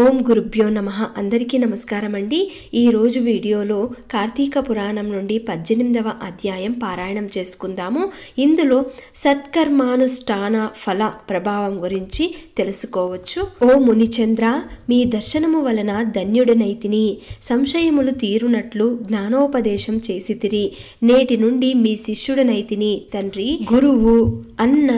ఓం గురుభ్యో నమ అందరికీ నమస్కారం అండి ఈరోజు వీడియోలో కార్తీక పురాణం నుండి పద్దెనిమిదవ అధ్యాయం పారాయణం చేసుకుందాము ఇందులో సత్కర్మానుష్ఠాన ఫల ప్రభావం గురించి తెలుసుకోవచ్చు ఓ మునిచంద్ర మీ దర్శనము వలన ధన్యుడనైతిని సంశయములు తీరునట్లు జ్ఞానోపదేశం చేసితిరి నేటి నుండి మీ శిష్యుడనైతిని తండ్రి గురువు అన్న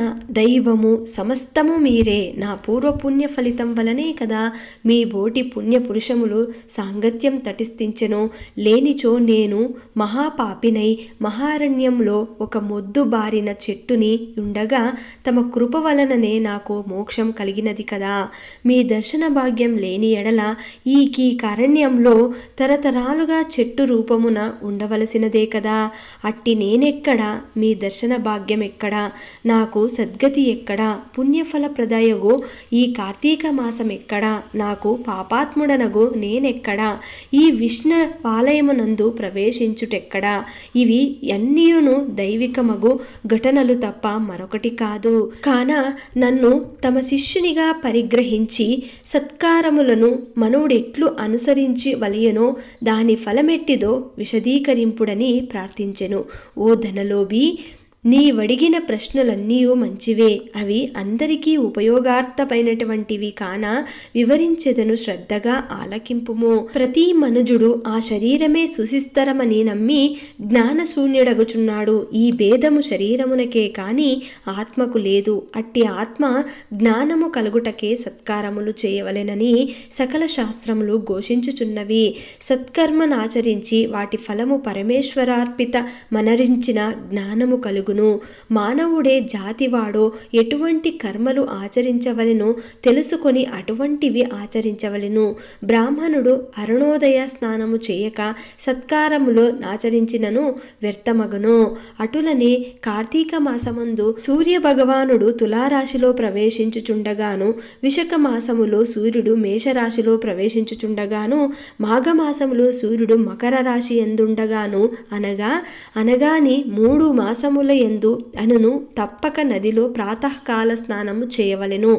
దైవము సమస్తము మీరే నా పూర్వపుణ్య ఫలితం వలనే కదా మీ బోటి పుణ్యపురుషములు సాంగత్యం తటిస్తించెనో లేనిచో నేను మహాపాపినై మహారణ్యంలో ఒక మొద్దు బారిన చెట్టుని ఉండగా తమ కృప వలననే నాకు మోక్షం కలిగినది కదా మీ దర్శన భాగ్యం లేని ఎడల ఈ కీ కారణ్యంలో తరతరాలుగా చెట్టు రూపమున ఉండవలసినదే కదా అట్టి నేనెక్కడా మీ దర్శన భాగ్యం ఎక్కడా నాకు సద్గతి ఎక్కడా పుణ్యఫలప్రదాయగో ఈ కార్తీక మాసం ఎక్కడా నాకు నాకు పాపాత్ముడనగు నేనెక్కడా ఈ విష్ణవాలయమునందు ప్రవేశించుటెక్కడా ఇవి అన్నీయును దైవికమగు ఘటనలు తప్ప మరొకటి కాదు కాన నన్ను తమ శిష్యునిగా పరిగ్రహించి సత్కారములను మనవుడెట్లు అనుసరించి వలయనో దాని ఫలమెట్టిదో విశదీకరింపుడని ప్రార్థించెను ఓ ధనలోబి నీ వడిగిన ప్రశ్నలన్నీ మంచివే అవి అందరికీ ఉపయోగార్థమైనటువంటివి కాన వివరించెదను శ్రద్ధగా ఆలకింపుము ప్రతి మనుజుడు ఆ శరీరమే సుశిస్తరమని నమ్మి జ్ఞానశూన్యుడగుచున్నాడు ఈ భేదము శరీరమునకే కాని ఆత్మకు లేదు అట్టి ఆత్మ జ్ఞానము కలుగుటకే సత్కారములు చేయవలెనని సకల శాస్త్రములు ఘోషించుచున్నవి సత్కర్మనాచరించి వాటి ఫలము పరమేశ్వరార్పిత మనరించిన జ్ఞానము కలుగు కలుగును మానవుడే జాతివాడో ఎటువంటి కర్మలు ఆచరించవలెను తెలుసుకొని అటువంటివి ఆచరించవలెను బ్రాహ్మణుడు అరుణోదయ స్నానము చేయక సత్కారములో నాచరించినను వ్యర్థమగును అటులని కార్తీక మాసమందు సూర్య భగవానుడు తులారాశిలో ప్రవేశించుచుండగాను విశక మాసములో సూర్యుడు మేషరాశిలో ప్రవేశించుచుండగాను మాఘమాసములో సూర్యుడు మకర రాశి ఎందుండగాను అనగా అనగాని మూడు మాసముల ఎందు అనను తప్పక నదిలో ప్రాతకాల స్నానము చేయవలెను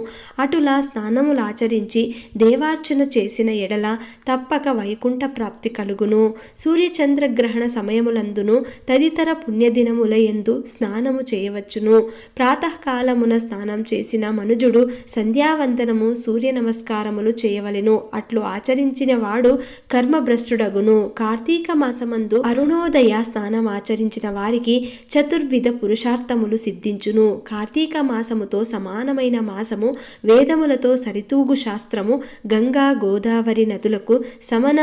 అటులా స్నానములాచరించి దేవార్చన చేసిన ఎడల తప్పక వైకుంఠ ప్రాప్తి కలుగును సూర్యచంద్రగ్రహణ సమయములందును తదితర పుణ్యదినముల ఎందు స్నానము చేయవచ్చును ప్రాతకాలమున స్నానం చేసిన మనుజుడు సంధ్యావందనము సూర్య నమస్కారములు చేయవలెను అట్లు ఆచరించిన వాడు కర్మభ్రష్టుడగును కార్తీక మాసమందు అరుణోదయ స్నానం ఆచరించిన వారికి చతుర్విధ పురుషార్థములు సిద్ధించును కార్తీక మాసముతో సమానమైన మాసము వేదములతో సరితూగు శాస్త్రము గంగా గోదావరి నదులకు సమన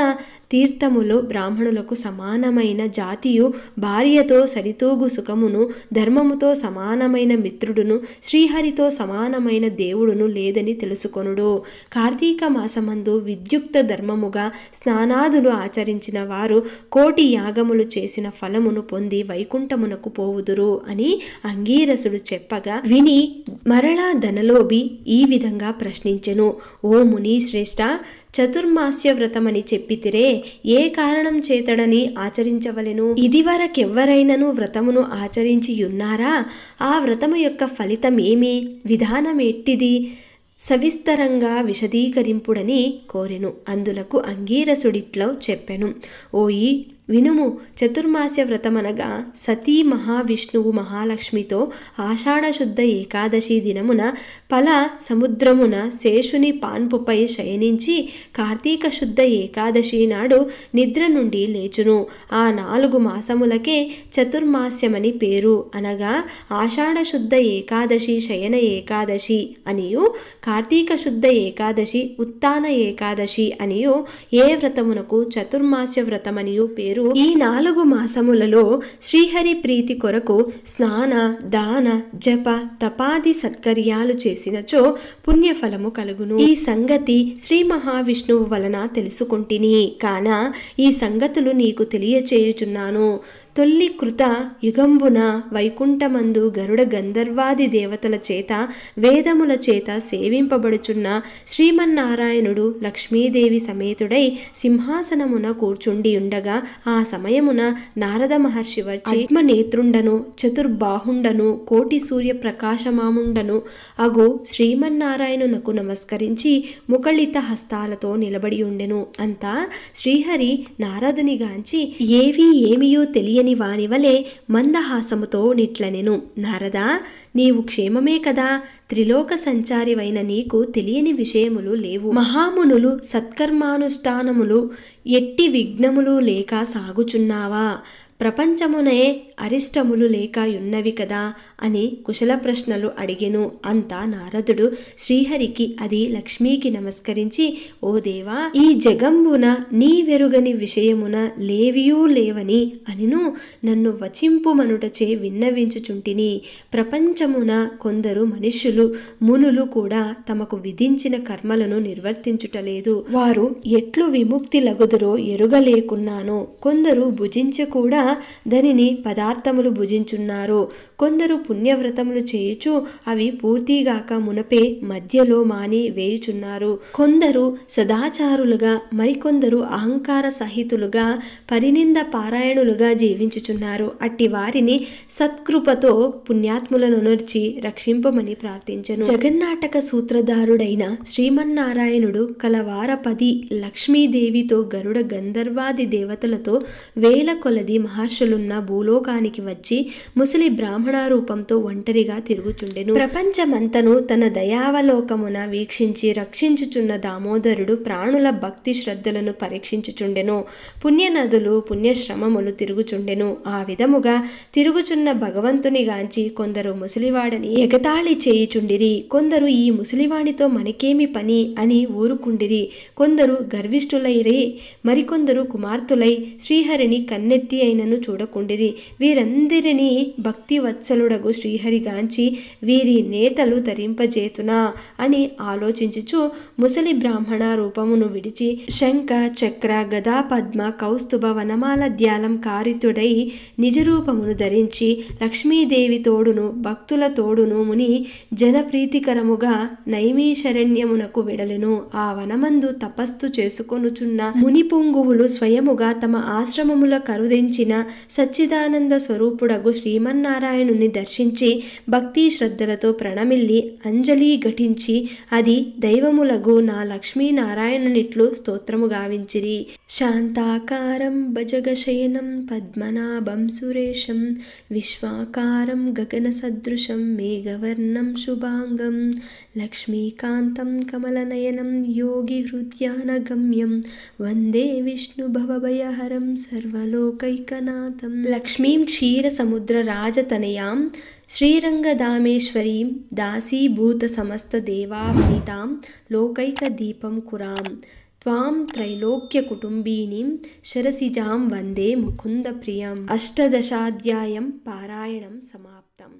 తీర్థములు బ్రాహ్మణులకు సమానమైన జాతియు భార్యతో సరితూగు సుఖమును ధర్మముతో సమానమైన మిత్రుడును శ్రీహరితో సమానమైన దేవుడును లేదని తెలుసుకొనుడు కార్తీక మాసమందు విద్యుక్త ధర్మముగా స్నానాదులు ఆచరించిన వారు కోటి యాగములు చేసిన ఫలమును పొంది వైకుంఠమునకు పోవుదురు అని అంగీరసుడు చెప్పగా విని మరళా ధనలోబి ఈ విధంగా ప్రశ్నించెను ఓ ముని శ్రేష్ట చతుర్మాస్య వ్రతమని చెప్పితిరే ఏ కారణం చేతడని ఆచరించవలెను ఇదివరకెవ్వరైనను వ్రతమును ఆచరించియున్నారా ఆ వ్రతము యొక్క ఫలితం ఏమి ఎట్టిది సవిస్తరంగా విశదీకరింపుడని కోరెను అందులకు అంగీరసుడిట్లో చెప్పెను ఓయి వినుము చతుర్మాస్య వ్రతమనగా సతీ మహావిష్ణువు మహాలక్ష్మితో ఆషాఢశుద్ధ ఏకాదశి దినమున పల సముద్రమున శేషుని పాన్పుపై శయనించి కార్తీక శుద్ధ ఏకాదశి నాడు నిద్ర నుండి లేచును ఆ నాలుగు మాసములకే చతుర్మాస్యమని పేరు అనగా ఆషాఢశుద్ధ ఏకాదశి శయన ఏకాదశి అనియు కార్తీక శుద్ధ ఏకాదశి ఉత్తాన ఏకాదశి అనియు ఏ వ్రతమునకు చతుర్మాస్య వ్రతమనియు పేరు మీరు ఈ నాలుగు మాసములలో శ్రీహరి ప్రీతి కొరకు స్నాన దాన జప తపాది సత్కర్యాలు చేసినచో పుణ్యఫలము కలుగును ఈ సంగతి శ్రీ మహావిష్ణువు వలన తెలుసుకుంటుని కాన ఈ సంగతులు నీకు తెలియచేయుచున్నాను తొల్లి కృత యుగంబున వైకుంఠమందు గరుడ గంధర్వాది దేవతల చేత వేదముల చేత సేవింపబడుచున్న శ్రీమన్నారాయణుడు లక్ష్మీదేవి సమేతుడై సింహాసనమున కూర్చుండి ఉండగా ఆ సమయమున నారద మహర్షి వచ్చి నేత్రుండను చతుర్బాహుండను కోటి సూర్య ప్రకాశమాముండను అగు శ్రీమన్నారాయణునకు నమస్కరించి ముకళిత హస్తాలతో నిలబడి ఉండెను అంతా శ్రీహరి నారదునిగాంచి ఏవి ఏమియో తెలియని తెలియని వారి వలె మందహాసముతో నిట్లనెను నారదా నీవు క్షేమమే కదా త్రిలోక సంచారివైన నీకు తెలియని విషయములు లేవు మహామునులు సత్కర్మానుష్ఠానములు ఎట్టి విఘ్నములు లేక సాగుచున్నావా ప్రపంచమునే అరిష్టములు లేకయున్నవి కదా అని కుశల ప్రశ్నలు అడిగెను అంతా నారదుడు శ్రీహరికి అది లక్ష్మీకి నమస్కరించి ఓ దేవా ఈ జగంబున నీ వెరుగని విషయమున లేవియూ లేవని అనిను నన్ను వచింపుమనుటచే విన్నవించుచుంటిని ప్రపంచమున కొందరు మనుష్యులు మునులు కూడా తమకు విధించిన కర్మలను నిర్వర్తించుటలేదు వారు ఎట్లు విముక్తి లగుదురో ఎరుగలేకున్నానో కొందరు భుజించ కూడా దానిని పదా పదార్థములు భుజించున్నారు కొందరు పుణ్యవ్రతములు చేయుచు అవి పూర్తిగాక మునపే మధ్యలో మాని వేయుచున్నారు కొందరు సదాచారులుగా మరికొందరు అహంకార సహితులుగా పరినింద పారాయణులుగా జీవించుచున్నారు అట్టి వారిని సత్కృపతో పుణ్యాత్ములను నొర్చి రక్షింపమని ప్రార్థించను జగన్నాటక సూత్రధారుడైన శ్రీమన్నారాయణుడు కలవార పది లక్ష్మీదేవితో గరుడ గంధర్వాది దేవతలతో వేల కొలది మహర్షులున్న భూలోక నగరానికి వచ్చి ముసలి బ్రాహ్మణ రూపంతో ఒంటరిగా తిరుగుచుండెను ప్రపంచమంతను తన దయావలోకమున వీక్షించి రక్షించుచున్న దామోదరుడు ప్రాణుల భక్తి శ్రద్ధలను పరీక్షించుచుండెను పుణ్యనదులు పుణ్యశ్రమములు తిరుగుచుండెను ఆ విధముగా తిరుగుచున్న భగవంతుని గాంచి కొందరు ముసలివాడని ఎగతాళి చేయుచుండిరి కొందరు ఈ ముసలివాడితో మనకేమి పని అని ఊరుకుండిరి కొందరు గర్విష్ఠులైరే మరికొందరు కుమార్తెలై శ్రీహరిని కన్నెత్తి అయినను చూడకుండిరి వీరందరినీ భక్తి వత్సలుడగు శ్రీహరిగాంచి వీరి నేతలు ధరింపజేతునా అని ఆలోచించుచు ముసలి బ్రాహ్మణ రూపమును విడిచి శంఖ చక్ర గదా పద్మ కౌస్తుభ వనమాల ధ్యాలం కారితుడై నిజరూపమును ధరించి లక్ష్మీదేవి తోడును భక్తుల తోడును ముని జనప్రీతికరముగా నైమీశరణ్యమునకు విడలెను ఆ వనమందు తపస్సు చేసుకొనుచున్న ముని పొంగువులు స్వయముగా తమ ఆశ్రమముల కరుదించిన సచ్చిదానంద స్వరూపుడగు శ్రీమన్నారాయణుని దర్శించి భక్తి శ్రద్ధలతో ప్రణమిల్లి అంజలి ఘటించి అది దైవములగు నా లక్ష్మీనారాయణునిట్లు స్తోత్రము గావించిరి శాంతాకారం భజగశయనం పద్మనాభం సురేశం విశ్వాకారం గగన సదృశం మేఘవర్ణం శుభాంగం లక్ష్మీకాంతం కమలనయనం యోగి హృద్యాన గమ్యం వందే విష్ణు భవభయహరం సర్వలోకైకనాథం లక్ష్మీం क्षीरसमुद्रराजतनयां श्रीरङ्गधामेश्वरीं दासीभूतसमस्तदेवावनितां लोकैकदीपं कुरां त्वां त्रैलोक्यकुटुम्बिनीं शरसिजां वन्दे मुकुन्दप्रियम् अष्टदशाध्यायं पारायणं समाप्तम्